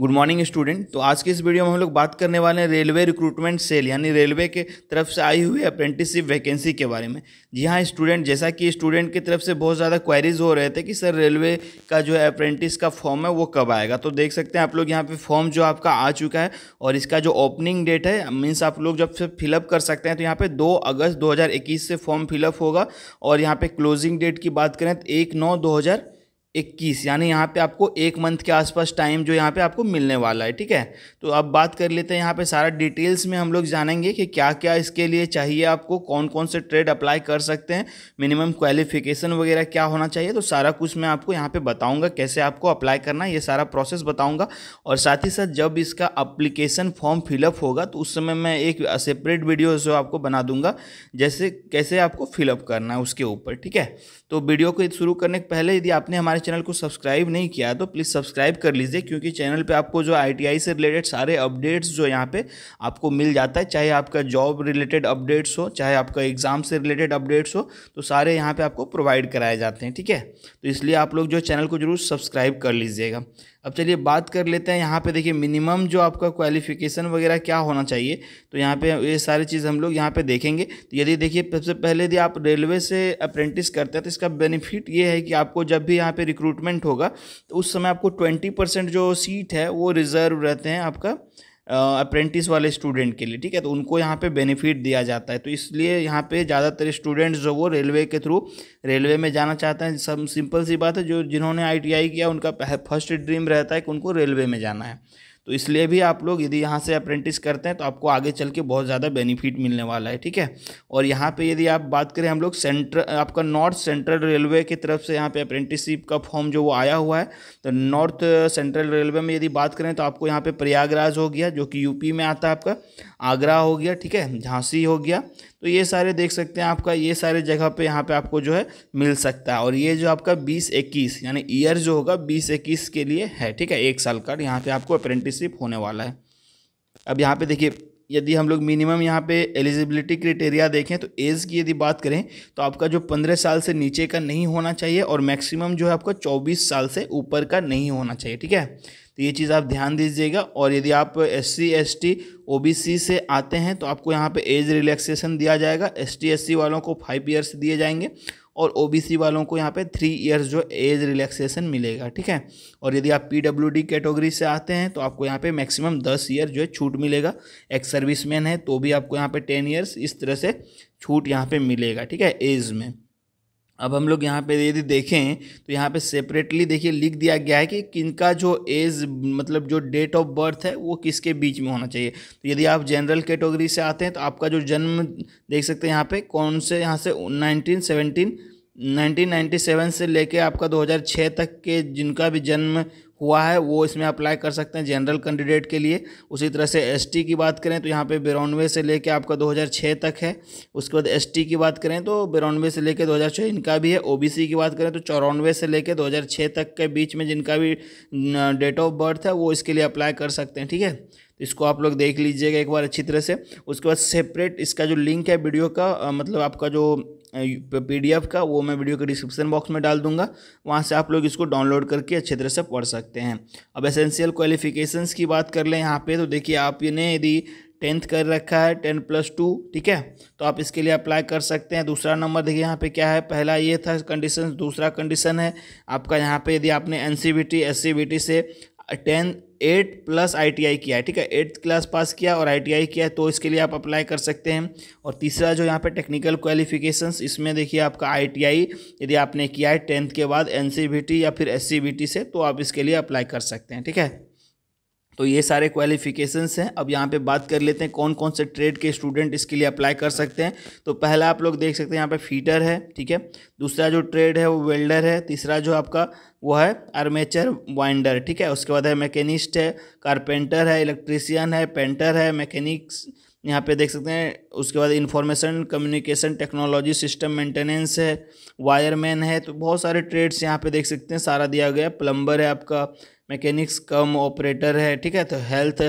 good morning student तो आज के इस वीडियो में हम लोग बात करने वाले हैं रेलवे रिक्रूटमेंट सेल यानी रेलवे के तरफ से आई हुई अप्रेंटिसशिप वैकेंसी के बारे में जी हाँ स्टूडेंट जैसा कि स्टूडेंट की तरफ से बहुत ज़्यादा क्वेरीज हो रहे थे कि सर रेलवे का जो है अप्रेंटिस का फॉर्म है वो कब आएगा तो देख सकते हैं आप लोग यहाँ पर फॉर्म जो आपका आ चुका है और इसका जो ओपनिंग डेट है मीन्स आप लोग जब से फिलअप कर सकते हैं तो यहाँ पर दो अगस्त दो से फॉर्म फिलअप होगा और यहाँ पर क्लोजिंग डेट की बात करें तो एक नौ दो हज़ार इक्कीस यानी यहाँ पे आपको एक मंथ के आसपास टाइम जो यहाँ पे आपको मिलने वाला है ठीक है तो अब बात कर लेते हैं यहाँ पे सारा डिटेल्स में हम लोग जानेंगे कि क्या क्या इसके लिए चाहिए आपको कौन कौन से ट्रेड अप्लाई कर सकते हैं मिनिमम क्वालिफिकेशन वगैरह क्या होना चाहिए तो सारा कुछ मैं आपको यहाँ पर बताऊँगा कैसे आपको अप्लाई करना ये सारा प्रोसेस बताऊँगा और साथ ही साथ जब इसका अप्लीकेशन फॉर्म फिलअप होगा तो उस समय मैं एक सेपरेट वीडियो जो आपको बना दूंगा जैसे कैसे आपको फिलअप करना है उसके ऊपर ठीक है तो वीडियो को शुरू करने के पहले यदि आपने हमारे चैनल को सब्सक्राइब नहीं किया तो प्लीज़ सब्सक्राइब कर लीजिए क्योंकि चैनल पे आपको जो आई से रिलेटेड सारे अपडेट्स जो यहाँ पे आपको मिल जाता है चाहे आपका जॉब रिलेटेड अपडेट्स हो चाहे आपका एग्ज़ाम से रिलेटेड अपडेट्स हो तो सारे यहाँ पर आपको प्रोवाइड कराए जाते हैं ठीक है तो इसलिए आप लोग जो चैनल को जरूर सब्सक्राइब कर लीजिएगा अब चलिए बात कर लेते हैं यहाँ पे देखिए मिनिमम जो आपका क्वालिफिकेशन वगैरह क्या होना चाहिए तो यहाँ पे ये सारी चीज़ हम लोग यहाँ पे देखेंगे तो यदि देखिए सबसे पहले यदि आप रेलवे से अप्रेंटिस करते हैं तो इसका बेनिफिट ये है कि आपको जब भी यहाँ पे रिक्रूटमेंट होगा तो उस समय आपको ट्वेंटी परसेंट जो सीट है वो रिज़र्व रहते हैं आपका अप्रेंटिस वाले स्टूडेंट के लिए ठीक है तो उनको यहाँ पे बेनिफिट दिया जाता है तो इसलिए यहाँ पे ज़्यादातर स्टूडेंट्स जो वो रेलवे के थ्रू रेलवे में जाना चाहते हैं सब सिंपल सी बात है जो जिन्होंने आईटीआई किया उनका फर्स्ट ड्रीम रहता है कि उनको रेलवे में जाना है तो इसलिए भी आप लोग यदि यहाँ से अप्रेंटिस करते हैं तो आपको आगे चल के बहुत ज़्यादा बेनिफिट मिलने वाला है ठीक है और यहाँ पे यदि आप बात करें हम लोग सेंट्रल आपका नॉर्थ सेंट्रल रेलवे की तरफ से यहाँ पे अप्रेंटिसशिप का फॉर्म जो वो आया हुआ है तो नॉर्थ सेंट्रल रेलवे में यदि बात करें तो आपको यहाँ पर प्रयागराज हो गया जो कि यूपी में आता है आपका आगरा हो गया ठीक है झांसी हो गया तो ये सारे देख सकते हैं आपका ये सारे जगह पे यहाँ पे आपको जो है मिल सकता है और ये जो आपका बीस इक्कीस यानी ईयर जो होगा बीस इक्कीस के लिए है ठीक है एक साल का यहाँ पर आपको अप्रेंटिसशिप होने वाला है अब यहाँ पर देखिए यदि हम लोग मिनिमम यहाँ पे एलिजिबिलिटी क्रिटेरिया देखें तो एज़ की यदि बात करें तो आपका जो पंद्रह साल से नीचे का नहीं होना चाहिए और मैक्सिमम जो है आपका चौबीस साल से ऊपर का नहीं होना चाहिए ठीक है तो ये चीज़ आप ध्यान दीजिएगा और यदि आप S C S T O B C से आते हैं तो आपको यहाँ पे एज रिलैक्सेशन दिया जाएगा एस टी एस सी वालों को फाइव ईयर्स दिए जाएंगे और ओ बी सी वालों को यहाँ पे थ्री ईयर्स जो एज रिलैक्सेशन मिलेगा ठीक है और यदि आप पी डब्ल्यू डी कैटेगरी से आते हैं तो आपको यहाँ पे मैक्सिमम दस ईयर जो है छूट मिलेगा एक सर्विसमैन है तो भी आपको यहाँ पे टेन ईयर्स इस तरह से छूट यहाँ पे मिलेगा ठीक है एज में अब हम लोग यहाँ पे यदि देखें तो यहाँ पे सेपरेटली देखिए लिख दिया गया है कि किनका जो एज मतलब जो डेट ऑफ बर्थ है वो किसके बीच में होना चाहिए तो यदि आप जनरल कैटेगरी से आते हैं तो आपका जो जन्म देख सकते हैं यहाँ पे कौन से यहाँ से नाइनटीन सेवेंटीन 1997 से लेके आपका 2006 तक के जिनका भी जन्म हुआ है वो इसमें अप्लाई कर सकते हैं जनरल कैंडिडेट के लिए उसी तरह से एसटी की बात करें तो यहाँ पे बिरानवे से लेके आपका 2006 तक है उसके बाद एसटी की बात करें तो बिरानवे से लेके 2006 इनका भी है ओबीसी की बात करें तो चौरानवे से लेके 2006 तक के बीच में जिनका भी डेट ऑफ बर्थ है वो इसके लिए अप्लाई कर सकते हैं ठीक है तो इसको आप लोग देख लीजिएगा एक बार अच्छी तरह से उसके बाद सेपरेट इसका जो लिंक है वीडियो का मतलब आपका जो पीडीएफ का वो मैं वीडियो के डिस्क्रिप्शन बॉक्स में डाल दूंगा वहाँ से आप लोग इसको डाउनलोड करके अच्छे तरह से पढ़ सकते हैं अब एसेंशियल क्वालिफिकेशंस की बात कर लें यहाँ पे तो देखिए आपने यदि टेंथ कर रखा है टेन प्लस टू ठीक है तो आप इसके लिए अप्लाई कर सकते हैं दूसरा नंबर देखिए यहाँ पे क्या है पहला ये था कंडीशन दूसरा कंडीशन है आपका यहाँ पे यदि आपने N C B T S C B T से टेन एट प्लस आईटीआई किया है ठीक है एट्थ क्लास पास किया और आईटीआई किया है तो इसके लिए आप अप्लाई कर सकते हैं और तीसरा जो यहाँ पे टेक्निकल क्वालिफिकेशंस इसमें देखिए आपका आईटीआई यदि आपने किया है टेंथ के बाद एनसीबीटी या फिर एससीबीटी से तो आप इसके लिए अप्लाई कर सकते हैं ठीक है तो ये सारे क्वालिफिकेशंस हैं अब यहाँ पे बात कर लेते हैं कौन कौन से ट्रेड के स्टूडेंट इसके लिए अप्लाई कर सकते हैं तो पहला आप लोग देख सकते हैं यहाँ पे फीटर है ठीक है दूसरा जो ट्रेड है वो वेल्डर है तीसरा जो आपका वो है आर्मेचर वाइंडर ठीक है उसके बाद है मैकेनिस्ट है कारपेंटर है इलेक्ट्रीसियन है पेंटर है मैकेनिक्स यहाँ पे देख सकते हैं उसके बाद information communication technology system maintenance है वायरमैन है तो बहुत सारे ट्रेड्स यहाँ पे देख सकते हैं सारा दिया गया प्लम्बर है आपका मैकेनिक्स कम ऑपरेटर है ठीक है तो हेल्थ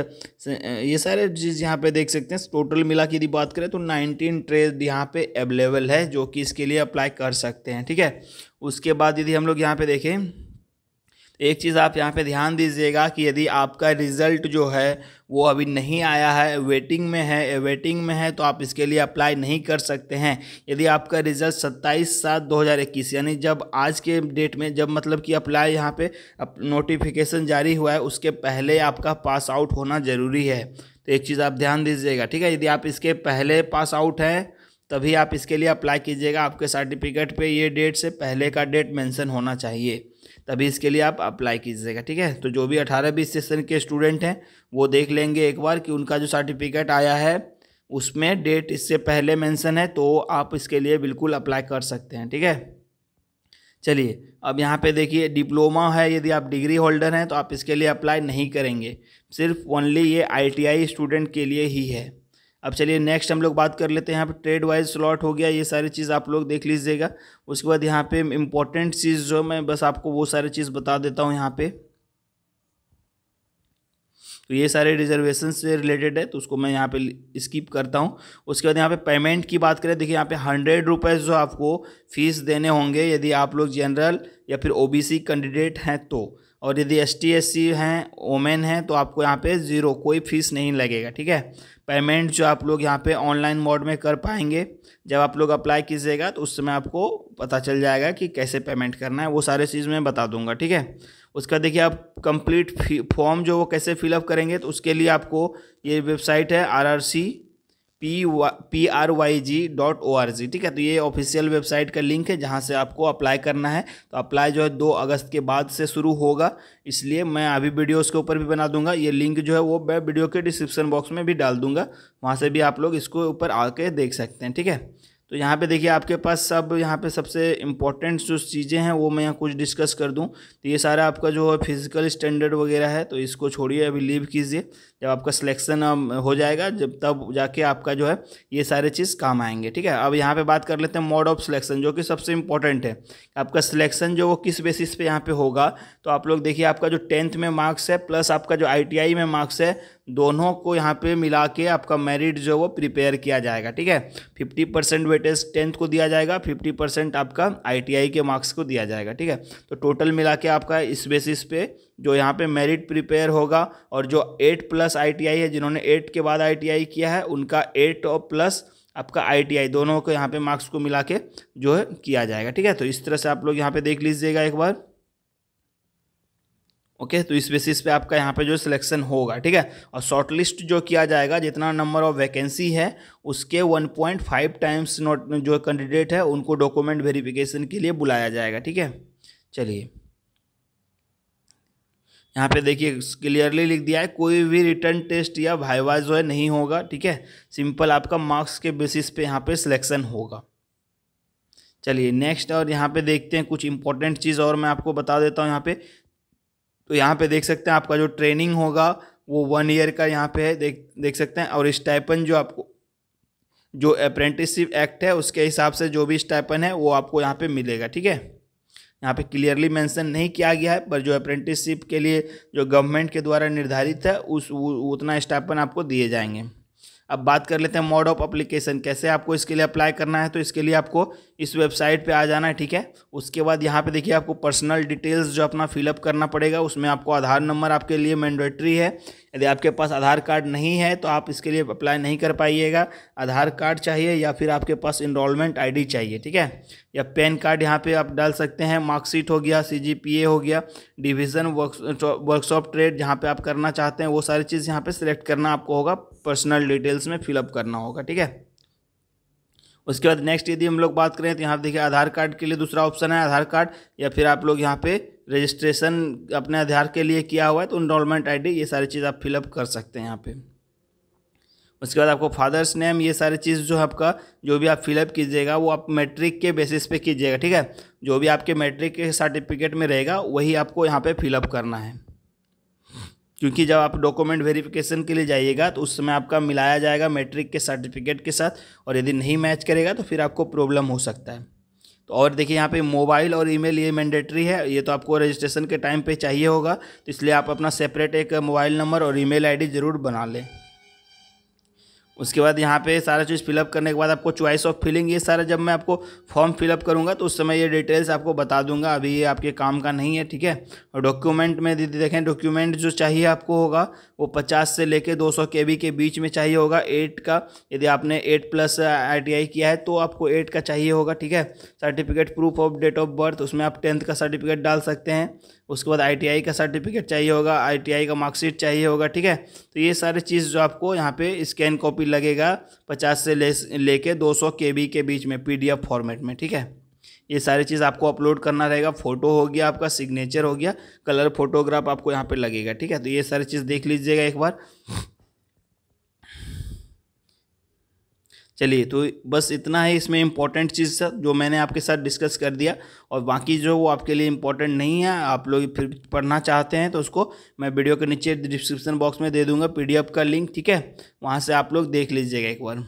ये सारे चीज़ यहाँ पे देख सकते हैं टोटल मिला की यदि बात करें तो नाइनटीन ट्रेड यहाँ पे अवेलेबल है जो कि इसके लिए अप्लाई कर सकते हैं ठीक है उसके बाद यदि हम लोग यहाँ पे देखें एक चीज़ आप यहाँ पे ध्यान दीजिएगा कि यदि आपका रिज़ल्ट जो है वो अभी नहीं आया है वेटिंग में है वेटिंग में है तो आप इसके लिए अप्लाई नहीं कर सकते हैं यदि आपका रिज़ल्ट 27 सात 2021 यानी जब आज के डेट में जब मतलब कि अप्लाई यहाँ पे नोटिफिकेशन जारी हुआ है उसके पहले आपका पास आउट होना ज़रूरी है तो एक चीज़ आप ध्यान दीजिएगा ठीक है यदि आप इसके पहले पास आउट हैं तभी आप इसके लिए अप्लाई कीजिएगा आपके सर्टिफिकेट पर ये डेट से पहले का डेट मैंसन होना चाहिए तभी इसके लिए आप अप्लाई कीजिएगा ठीक है तो जो भी अठारह बीस सेशन के स्टूडेंट हैं वो देख लेंगे एक बार कि उनका जो सर्टिफिकेट आया है उसमें डेट इससे पहले मेंशन है तो आप इसके लिए बिल्कुल अप्लाई कर सकते हैं ठीक है चलिए अब यहाँ पे देखिए डिप्लोमा है यदि आप डिग्री होल्डर हैं तो आप इसके लिए अप्लाई नहीं करेंगे सिर्फ ओनली ये आईटीआई स्टूडेंट के लिए ही है अब चलिए नेक्स्ट हम लोग बात कर लेते हैं यहाँ पे ट्रेड वाइज स्लॉट हो गया ये सारी चीज़ आप लोग देख लीजिएगा उसके बाद यहाँ पे इम्पोर्टेंट चीज़ जो मैं बस आपको वो सारी चीज़ बता देता हूँ यहाँ पे तो ये सारे रिजर्वेशन से रिलेटेड है तो उसको मैं यहाँ पे स्किप करता हूँ उसके बाद यहाँ पे पेमेंट की बात करें देखिए यहाँ पे हंड्रेड रुपये जो आपको फीस देने होंगे यदि आप लोग जनरल या फिर ओबीसी कैंडिडेट हैं तो और यदि एस टी एस सी हैं ओमेन हैं तो आपको यहाँ पे ज़ीरो कोई फीस नहीं लगेगा ठीक है पेमेंट जो आप लोग यहाँ पे ऑनलाइन मोड में कर पाएंगे जब आप लोग अप्लाई कीजिएगा तो उस समय आपको पता चल जाएगा कि कैसे पेमेंट करना है वो सारे चीज़ मैं बता दूंगा ठीक है उसका देखिए आप कंप्लीट फॉर्म जो वो कैसे फिलअप करेंगे तो उसके लिए आपको ये वेबसाइट है आर आर सी पी वा P R Y J dot O R G ठीक है तो ये ऑफिशियल वेबसाइट का लिंक है जहाँ से आपको अप्लाई करना है तो अप्लाई जो है दो अगस्त के बाद से शुरू होगा इसलिए मैं अभी वीडियो उसके ऊपर भी बना दूंगा ये लिंक जो है वो मैं वीडियो के डिस्क्रिप्शन बॉक्स में भी डाल दूंगा वहाँ से भी आप लोग इसको ऊपर आके देख सकते हैं ठीक है तो यहाँ पर देखिए आपके पास सब यहाँ पर सबसे इंपॉर्टेंट जो चीज़ें हैं वो मैं यहाँ कुछ डिस्कस कर दूँ तो ये सारा आपका जो है फिजिकल स्टैंडर्ड वगैरह है तो इसको छोड़िए अभी लीव कीजिए जब आपका सिलेक्शन हो जाएगा जब तब जाके आपका जो है ये सारे चीज़ काम आएंगे ठीक है अब यहाँ पे बात कर लेते हैं मोड ऑफ सिलेक्शन जो कि सबसे इंपॉर्टेंट है आपका सिलेक्शन जो वो किस बेसिस पे यहाँ पे होगा तो आप लोग देखिए आपका जो टेंथ में मार्क्स है प्लस आपका जो आई में मार्क्स है दोनों को यहाँ पे मिला के आपका मेरिट जो वो प्रिपेयर किया जाएगा ठीक है फिफ्टी परसेंट वेटेज टेंथ को दिया जाएगा फिफ्टी परसेंट आपका आई के मार्क्स को दिया जाएगा ठीक है तो टोटल मिला के आपका इस बेसिस पे जो यहाँ पे मेरिट प्रिपेयर होगा और जो एट प्लस आईटीआई है जिन्होंने एट के बाद आईटीआई किया है उनका एट और प्लस आपका आईटीआई दोनों को यहाँ पे मार्क्स को मिला के जो है किया जाएगा ठीक है तो इस तरह से आप लोग यहाँ पे देख लीजिएगा एक बार ओके okay, तो इस बेसिस पे आपका यहाँ पे जो सिलेक्शन होगा ठीक है और शॉर्ट लिस्ट जो किया जाएगा जितना नंबर ऑफ वैकेंसी है उसके 1.5 टाइम्स नोट जो कैंडिडेट है उनको डॉक्यूमेंट वेरिफिकेशन के लिए बुलाया जाएगा ठीक है चलिए यहाँ पे देखिए क्लियरली लिख दिया है कोई भी रिटर्न टेस्ट या भाईवा जो है नहीं होगा ठीक है सिंपल आपका मार्क्स के बेसिस पे यहाँ पे सिलेक्शन होगा चलिए नेक्स्ट और यहाँ पे देखते हैं कुछ इंपॉर्टेंट चीज़ और मैं आपको बता देता हूँ यहाँ पे तो यहाँ पे देख सकते हैं आपका जो ट्रेनिंग होगा वो वन ईयर का यहाँ पे है देख देख सकते हैं और स्टाइपन जो आपको जो अप्रेंटिसशिप एक्ट है उसके हिसाब से जो भी स्टाइपन है वो आपको यहाँ पे मिलेगा ठीक है यहाँ पे क्लियरली मेंशन नहीं किया गया है पर जो अप्रेंटिसशिप के लिए जो गवर्नमेंट के द्वारा निर्धारित है उस उतना स्टापन आपको दिए जाएंगे अब बात कर लेते हैं मोड ऑफ अप्लीकेशन कैसे आपको इसके लिए अप्लाई करना है तो इसके लिए आपको इस वेबसाइट पे आ जाना है ठीक है उसके बाद यहाँ पे देखिए आपको पर्सनल डिटेल्स जो अपना फिलअप करना पड़ेगा उसमें आपको आधार नंबर आपके लिए मैंडेटरी है यदि आपके पास आधार कार्ड नहीं है तो आप इसके लिए अप्लाई नहीं कर पाइएगा आधार कार्ड चाहिए या फिर आपके पास इनरोलमेंट आई चाहिए ठीक है या पैन कार्ड यहाँ पर आप डाल सकते हैं मार्कशीट हो गया सी हो गया डिविज़न वर्कशॉप ट्रेड जहाँ पर आप करना चाहते हैं वो सारी चीज़ यहाँ पर सिलेक्ट करना आपको होगा पर्सनल डिटेल्स में फिलअप करना होगा ठीक है उसके बाद नेक्स्ट यदि हम लोग बात करें तो यहाँ देखिए आधार कार्ड के लिए दूसरा ऑप्शन है आधार कार्ड या फिर आप लोग यहाँ पे रजिस्ट्रेशन अपने आधार के लिए किया हुआ है तो इनरोलमेंट आईडी ये सारी चीज़ आप फिलअप कर सकते हैं यहाँ पे उसके बाद आपको फादर्स नेम ये सारी चीज़ जो है आपका जो भी आप फिलअप कीजिएगा वो आप मैट्रिक के बेसिस पे कीजिएगा ठीक है जो भी आपके मैट्रिक के सर्टिफिकेट में रहेगा वही आपको यहाँ पर फिलअप करना है क्योंकि जब आप डॉक्यूमेंट वेरिफिकेशन के लिए जाइएगा तो उस समय आपका मिलाया जाएगा मैट्रिक के सर्टिफिकेट के साथ और यदि नहीं मैच करेगा तो फिर आपको प्रॉब्लम हो सकता है तो और देखिए यहाँ पे मोबाइल और ईमेल ये मैंडेटरी है ये तो आपको रजिस्ट्रेशन के टाइम पे चाहिए होगा तो इसलिए आप अपना सेपरेट एक मोबाइल नंबर और ईमेल आईडी ज़रूर बना लें उसके बाद यहाँ पे सारा चीज़ फिलअप करने के बाद आपको चॉइस ऑफ फिलिंग ये सारा जब मैं आपको फॉर्म फिलअप करूँगा तो उस समय ये डिटेल्स आपको बता दूंगा अभी ये आपके काम का नहीं है ठीक है और डॉक्यूमेंट में दीदी देखें डॉक्यूमेंट जो चाहिए आपको होगा वो पचास से लेके दो सौ के बीच में चाहिए होगा एट का यदि आपने एट प्लस आई किया है तो आपको एट का चाहिए होगा ठीक है certificate proof of date of birth उसमें आप टेंथ का सर्टिफिकेट डाल सकते हैं उसके बाद आई का सर्टिफिकेट चाहिए होगा आई का मार्कशीट चाहिए होगा ठीक है तो ये सारे चीज़ जो आपको यहाँ पे स्कैन कॉपी लगेगा पचास से ले लेके दो सौ के बी के बीच में पी फॉर्मेट में ठीक है ये सारी चीज़ आपको अपलोड करना रहेगा फ़ोटो हो गया आपका सिग्नेचर हो गया कलर फोटोग्राफ आपको यहाँ पर लगेगा ठीक है तो ये सारी चीज़ देख लीजिएगा एक बार चलिए तो बस इतना है इसमें इम्पॉर्टेंट चीज़ सर जो मैंने आपके साथ डिस्कस कर दिया और बाकी जो वो आपके लिए इम्पॉर्टेंट नहीं है आप लोग फिर पढ़ना चाहते हैं तो उसको मैं वीडियो के नीचे डिस्क्रिप्शन बॉक्स में दे दूंगा पीडीएफ का लिंक ठीक है वहाँ से आप लोग देख लीजिएगा एक बार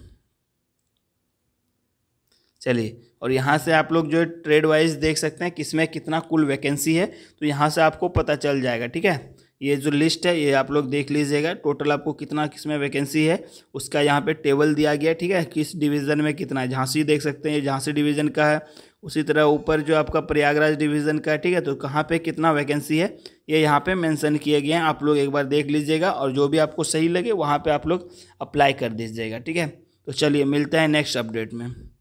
चलिए और यहाँ से आप लोग जो ट्रेड वाइज देख सकते हैं किसमें कितना कुल वैकेंसी है तो यहाँ से आपको पता चल जाएगा ठीक है ये जो लिस्ट है ये आप लोग देख लीजिएगा टोटल आपको कितना किस में वैकेंसी है उसका यहाँ पे टेबल दिया गया ठीक है किस डिवीज़न में कितना है झांसी देख सकते हैं ये झांसी डिवीज़न का है उसी तरह ऊपर जो आपका प्रयागराज डिवीज़न का है ठीक है तो कहाँ पे कितना वैकेंसी है ये यहाँ पे मेंशन किए गए हैं आप लोग एक बार देख लीजिएगा और जो भी आपको सही लगे वहाँ पर आप लोग अप्लाई कर दीजिएगा ठीक है तो चलिए मिलते हैं नेक्स्ट अपडेट में